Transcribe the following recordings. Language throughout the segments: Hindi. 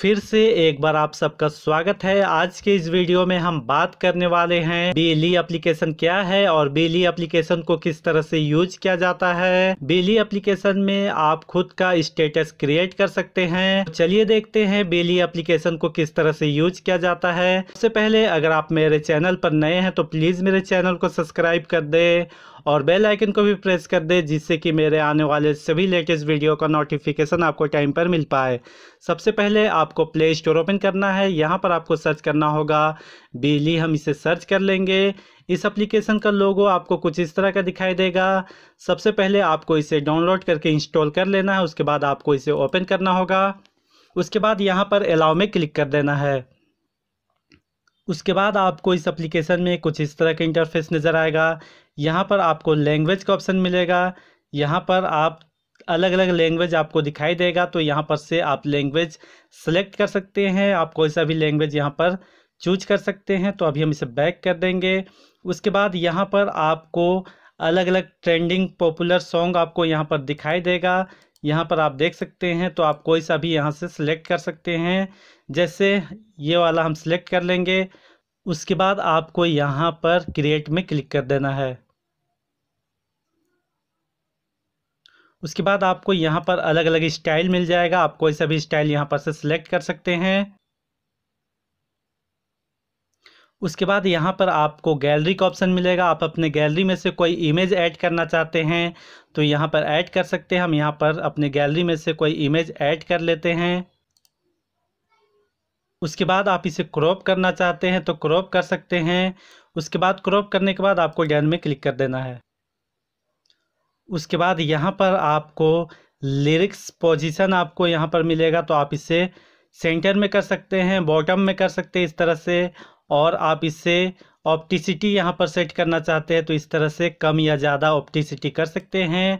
फिर से एक बार आप सबका स्वागत है आज के इस वीडियो में हम बात करने वाले हैं बेली एप्लीकेशन क्या है और बेली एप्लीकेशन को किस तरह से यूज किया जाता है बेली एप्लीकेशन में आप खुद का स्टेटस क्रिएट कर सकते हैं चलिए देखते हैं बेली एप्लीकेशन को किस तरह से यूज किया जाता है सबसे पहले अगर आप मेरे चैनल पर नए हैं तो प्लीज मेरे चैनल को सब्सक्राइब कर दे और बेल आइकन को भी प्रेस कर दें जिससे कि मेरे आने वाले सभी लेटेस्ट वीडियो का नोटिफिकेशन आपको टाइम पर मिल पाए सबसे पहले आपको प्ले स्टोर ओपन करना है यहाँ पर आपको सर्च करना होगा बिजली हम इसे सर्च कर लेंगे इस एप्लीकेशन का लोगो आपको कुछ इस तरह का दिखाई देगा सबसे पहले आपको इसे डाउनलोड करके इंस्टॉल कर लेना है उसके बाद आपको इसे ओपन करना होगा उसके बाद यहाँ पर अलाउ में क्लिक कर देना है उसके बाद आपको इस एप्लीकेशन में कुछ इस तरह का इंटरफेस नज़र आएगा यहाँ पर आपको लैंग्वेज का ऑप्शन मिलेगा यहाँ पर आप अलग अलग लैंग्वेज आपको दिखाई देगा तो यहाँ पर से आप लैंग्वेज सेलेक्ट कर सकते हैं आप कोई सा भी लैंग्वेज यहाँ पर चूज कर सकते हैं तो अभी हम इसे बैक कर देंगे उसके बाद यहाँ पर आपको अलग अलग ट्रेंडिंग पॉपुलर सॉन्ग आपको यहाँ पर दिखाई देगा यहाँ पर आप देख सकते हैं तो आप कोई सा भी यहाँ से सिलेक्ट कर सकते हैं जैसे ये वाला हम सिलेक्ट कर लेंगे उसके बाद आपको यहाँ पर क्रिएट में क्लिक कर देना है उसके बाद आपको यहाँ पर अलग अलग स्टाइल मिल जाएगा आप कोई सा भी स्टाइल यहाँ पर से सिलेक्ट कर सकते हैं उसके बाद यहाँ पर आपको गैलरी का ऑप्शन मिलेगा आप अपने गैलरी में से कोई इमेज ऐड करना चाहते हैं तो यहाँ पर ऐड कर सकते हैं हम यहाँ पर अपने गैलरी में से कोई इमेज ऐड कर लेते हैं उसके बाद आप इसे क्रॉप करना चाहते हैं तो क्रॉप कर सकते हैं उसके बाद क्रॉप करने के बाद आपको डन में क्लिक कर देना है उसके बाद यहाँ पर आपको लिरिक्स पोजीशन आपको यहाँ पर मिलेगा तो आप इसे सेंटर में कर सकते हैं बॉटम में कर सकते हैं इस तरह से और आप इसे ऑप्टिसिटी यहाँ पर सेट करना चाहते हैं तो इस तरह से कम या ज़्यादा ऑप्टिसिटी कर सकते हैं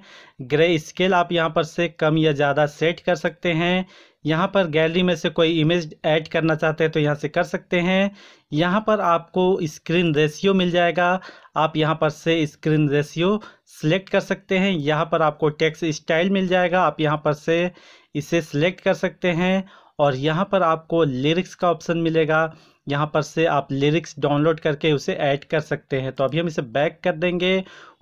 ग्रे स्केल आप यहाँ पर से कम या ज़्यादा सेट कर सकते हैं यहाँ पर गैलरी में से कोई इमेज ऐड करना चाहते हैं तो यहाँ से कर सकते हैं यहाँ पर आपको स्क्रीन रेशियो मिल जाएगा आप यहाँ पर से स्क्रीन रेशियो सिलेक्ट कर सकते हैं यहाँ पर आपको टेक्स्ट स्टाइल मिल जाएगा आप यहाँ पर से इसे सिलेक्ट कर सकते हैं और यहाँ पर आपको लिरिक्स का ऑप्शन मिलेगा यहाँ पर से आप लिरिक्स डाउनलोड करके उसे ऐड कर सकते हैं तो अभी हम इसे बैक कर देंगे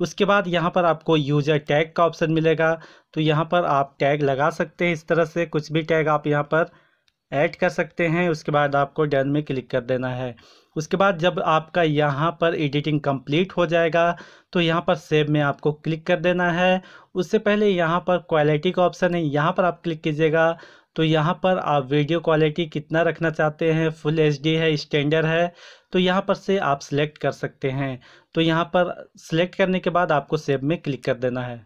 उसके बाद यहाँ पर आपको यूजर टैग का ऑप्शन मिलेगा तो यहाँ पर आप टैग लगा सकते हैं इस तरह से कुछ भी टैग आप यहाँ पर ऐड कर सकते हैं उसके बाद आपको डन में क्लिक कर देना है उसके बाद जब आपका यहाँ पर एडिटिंग कंप्लीट हो जाएगा तो यहाँ पर सेव में आपको क्लिक कर देना है उससे पहले यहाँ पर क्वालिटी का ऑप्शन है यहाँ पर आप क्लिक कीजिएगा तो यहाँ पर आप वीडियो क्वालिटी कितना रखना चाहते हैं फुल एच है स्टैंडर्ड है तो यहाँ पर से आप सिलेक्ट कर सकते हैं तो यहाँ पर सिलेक्ट करने के बाद आपको सेब में क्लिक कर देना है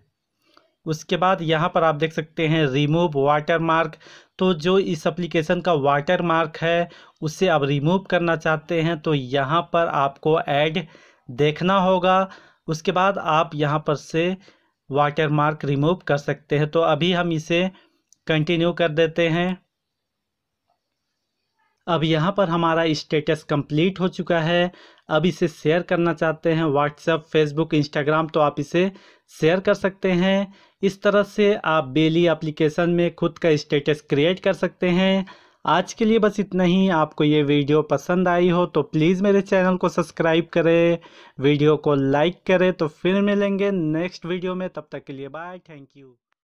उसके बाद यहाँ पर आप देख सकते हैं रिमूव वाटर मार्क तो जो इस एप्लीकेशन का वाटर मार्क है उसे आप रिमूव करना चाहते हैं तो यहाँ पर आपको ऐड देखना होगा उसके बाद आप यहाँ पर से वाटर मार्क रिमूव कर सकते हैं तो अभी हम इसे कंटिन्यू कर देते हैं अब यहाँ पर हमारा स्टेटस कंप्लीट हो चुका है अब इसे शेयर करना चाहते हैं व्हाट्सएप फेसबुक इंस्टाग्राम तो आप इसे शेयर कर सकते हैं इस तरह से आप बेली एप्लीकेशन में खुद का स्टेटस क्रिएट कर सकते हैं आज के लिए बस इतना ही आपको ये वीडियो पसंद आई हो तो प्लीज़ मेरे चैनल को सब्सक्राइब करें वीडियो को लाइक करें तो फिर मिलेंगे नेक्स्ट वीडियो में तब तक के लिए बाय थैंक यू